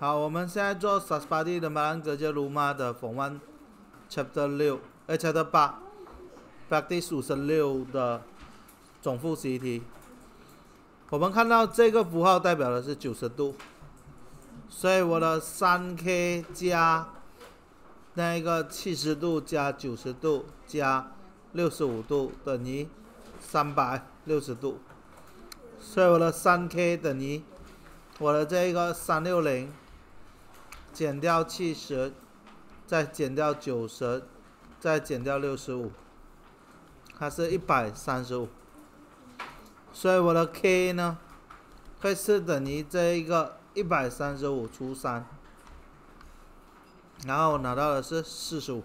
好，我们现在做《Saspari》的马兰格杰卢马的《访问 Chapter 6》Chapter 8》Practice 56的总复习题。我们看到这个符号代表的是九十度，所以我的三 k 加那一个七十度加九十度加六十五度等于三百六十度，所以我的三 k 等于我的这一个三六零。减掉七十，再减掉九十，再减掉六十五，它是一百三十五。所以我的 K 呢，会是等于这一个一百三十五除三，然后我拿到的是四十五。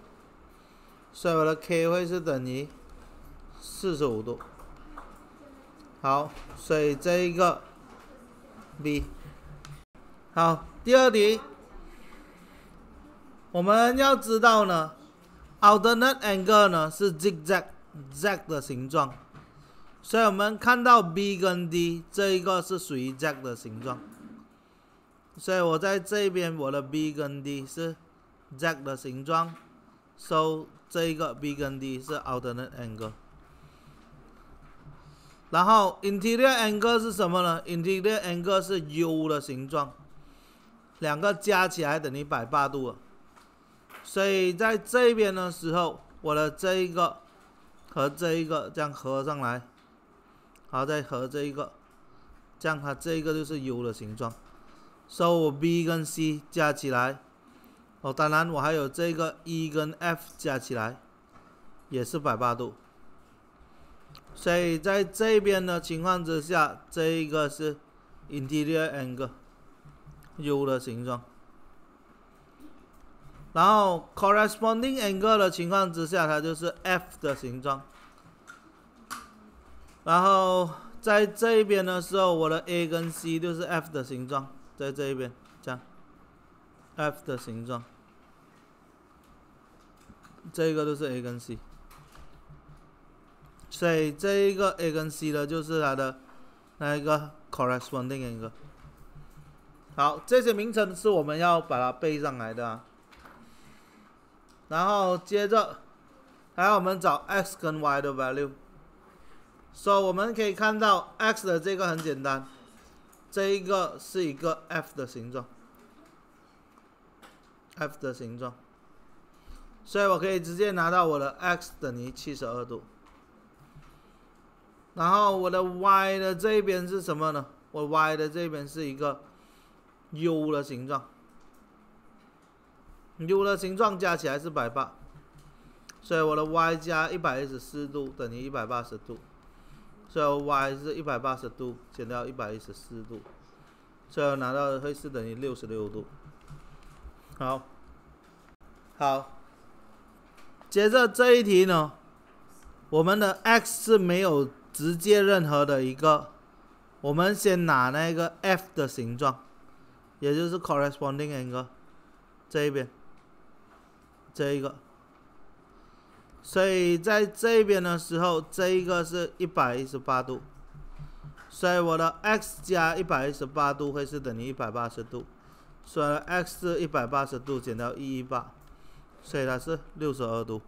所以我的 K 会是等于四十五度。好，所以这一个 B。好，第二题。我们要知道呢，alternate angle 呢是 zigzag z a g 的形状，所以我们看到 b 跟 d 这一个是属于 z g 的形状，所以我在这边我的 b 跟 d 是 z g 的形状，s o 这一个 b 跟 d 是 alternate angle。然后 interior angle 是什么呢？interior angle 是 u 的形状，两个加起来等于一百八度啊。所以在这边的时候，我的这一个和这一个这样合上来，好，再合这一个，这样它这一个就是 U 的形状。所以我 B 跟 C 加起来，哦，当然我还有这个 E 跟 F 加起来也是百八度。所以在这边的情况之下，这一个是 Interior Angle U 的形状。然后 corresponding angle 的情况之下，它就是 f 的形状。然后在这一边的时候，我的 a 跟 c 就是 f 的形状，在这一边，这样 f 的形状，这个就是 a 跟 c。所以这一个 a 跟 c 的就是它的那一个 corresponding angle。好，这些名称是我们要把它背上来的。然后接着，然后我们找 x 跟 y 的 value。所以我们可以看到 x 的这个很简单，这一个是一个 f 的形状，f 的形状，所以我可以直接拿到我的 x 等于七十二度。然后我的 y 的这边是什么呢？我 y 的这边是一个 u 的形状。U 的形状加起来是180，所以我的 Y 加114度等于180度，所以 Y 是180度减掉114度，以我拿到的会是等于66度。好，好，接着这一题呢，我们的 X 是没有直接任何的一个，我们先拿那个 F 的形状，也就是 corresponding angle 这一边。这一个，所以在这边的时候，这一个是一百一十八度，所以我的 x 加一百一十八度会是等于一百八十度，所以 x 是一百八十度减掉一一八，所以它是六十度。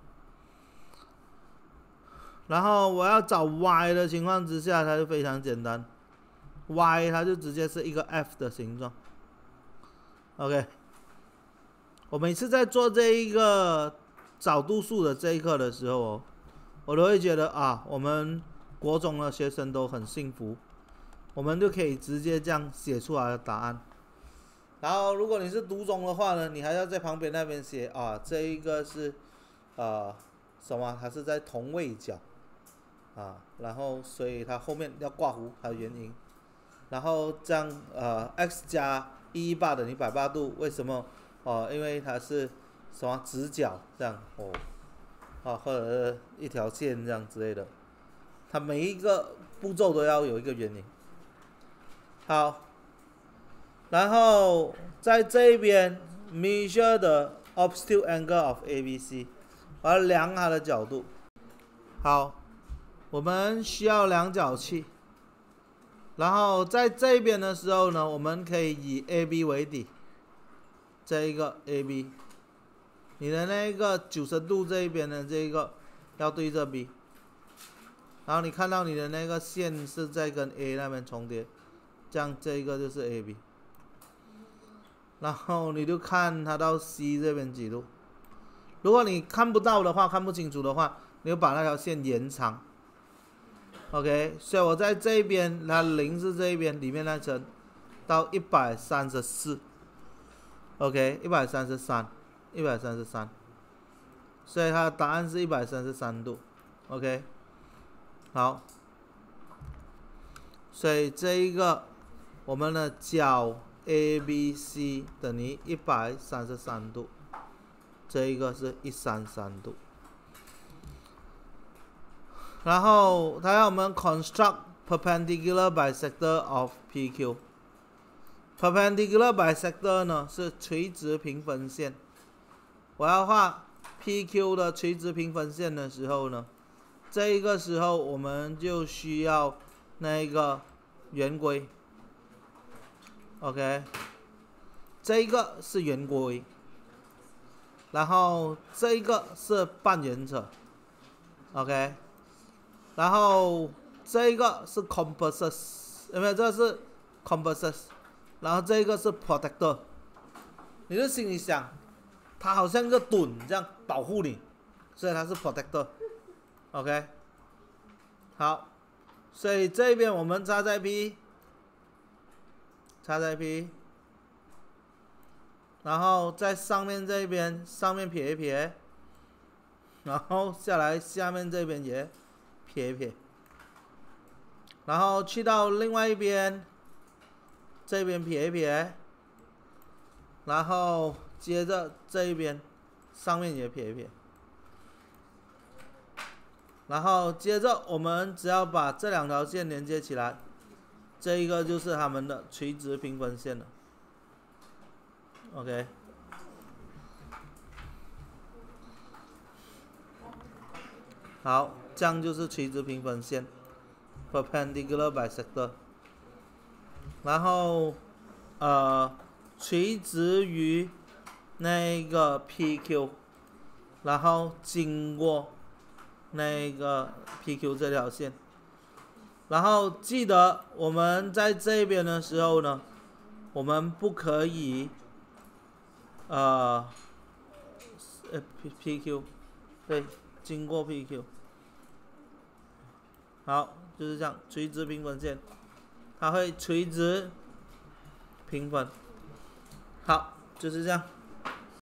然后我要找 y 的情况之下，它就非常简单，y 它就直接是一个 f 的形状。OK。我每次在做这一个找度数的这一课的时候，我都会觉得啊，我们国中的学生都很幸福，我们就可以直接这样写出来的答案。然后，如果你是独中的话呢，你还要在旁边那边写啊，这一个是啊什么？它是在同位角啊，然后所以它后面要挂弧它的原因。然后这样呃，x 加一八等于一百八度，为什么？哦，因为它是什么直角这样哦，啊，或者是一条线这样之类的，它每一个步骤都要有一个原理。好，然后在这边 measure the obtuse angle of A B C，我要量它的角度。好，我们需要量角器。然后在这边的时候呢，我们可以以 A B 为底。这一个 AB，你的那一个九十度这一边的这一个要对着 B，然后你看到你的那个线是在跟 A 那边重叠，这样这一个就是 AB，然后你就看它到 C 这边几度，如果你看不到的话，看不清楚的话，你就把那条线延长。OK，所以我在这边，它零是这一边里面那层到一百三十四。OK，一百三十三，一百三十三，所以它的答案是一百三十三度。OK，好，所以这一个我们的角 ABC 等于一百三十三度，这一个是一三三度。然后它要我们 construct perpendicular bisector of PQ。Perpendicular bisector 呢是垂直平分线。我要画 PQ 的垂直平分线的时候呢，这个时候我们就需要那个圆规。OK，这一个是圆规，然后这一个是半圆尺，OK，然后这一个是 compass，有没有？这是 compass。然后这个是 protector，你就心里想，它好像个盾这样保护你，所以它是 protector，OK，好，所以这边我们扎在 P，插在 P，然后在上面这边上面撇一撇，然后下来下面这边也撇一撇，然后去到另外一边。这边撇一撇，然后接着这一边上面也撇一撇，然后接着我们只要把这两条线连接起来，这一个就是它们的垂直平分线了。OK，好，这样就是垂直平分线 （Perpendicular bisector）。然后，呃，垂直于那个 PQ，然后经过那个 PQ 这条线。然后记得我们在这边的时候呢，我们不可以，呃，P P Q，对，经过 P Q。好，就是这样，垂直平分线。它会垂直平分，好，就是这样。